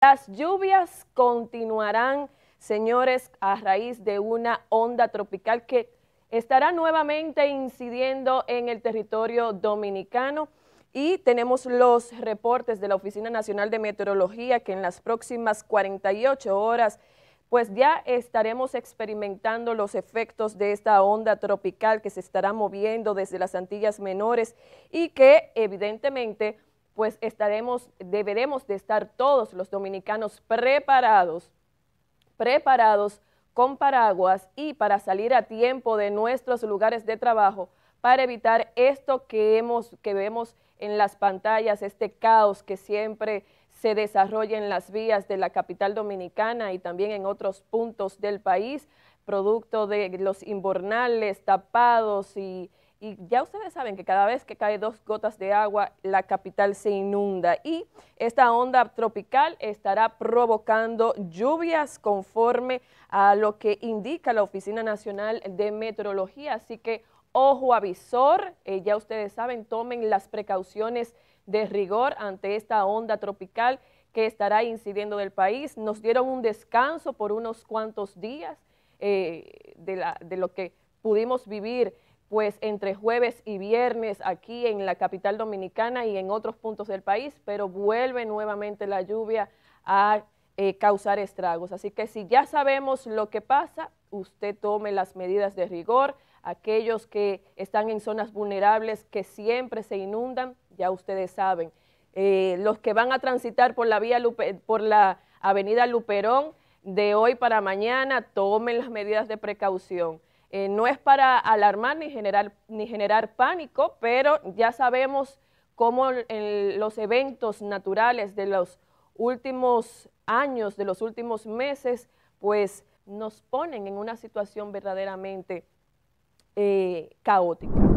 Las lluvias continuarán, señores, a raíz de una onda tropical que estará nuevamente incidiendo en el territorio dominicano. Y tenemos los reportes de la Oficina Nacional de Meteorología que en las próximas 48 horas pues ya estaremos experimentando los efectos de esta onda tropical que se estará moviendo desde las Antillas Menores y que evidentemente pues estaremos, deberemos de estar todos los dominicanos preparados, preparados con paraguas y para salir a tiempo de nuestros lugares de trabajo para evitar esto que, hemos, que vemos en las pantallas, este caos que siempre se desarrolla en las vías de la capital dominicana y también en otros puntos del país, producto de los imbornales tapados y y ya ustedes saben que cada vez que cae dos gotas de agua, la capital se inunda y esta onda tropical estará provocando lluvias conforme a lo que indica la Oficina Nacional de Meteorología. Así que ojo avisor, eh, ya ustedes saben, tomen las precauciones de rigor ante esta onda tropical que estará incidiendo del país. Nos dieron un descanso por unos cuantos días eh, de lo que pudimos vivir pues entre jueves y viernes aquí en la capital dominicana y en otros puntos del país, pero vuelve nuevamente la lluvia a eh, causar estragos. Así que si ya sabemos lo que pasa, usted tome las medidas de rigor. Aquellos que están en zonas vulnerables que siempre se inundan, ya ustedes saben. Eh, los que van a transitar por la vía por la avenida Luperón de hoy para mañana, tomen las medidas de precaución. Eh, no es para alarmar ni generar, ni generar pánico, pero ya sabemos cómo los eventos naturales de los últimos años, de los últimos meses, pues nos ponen en una situación verdaderamente eh, caótica.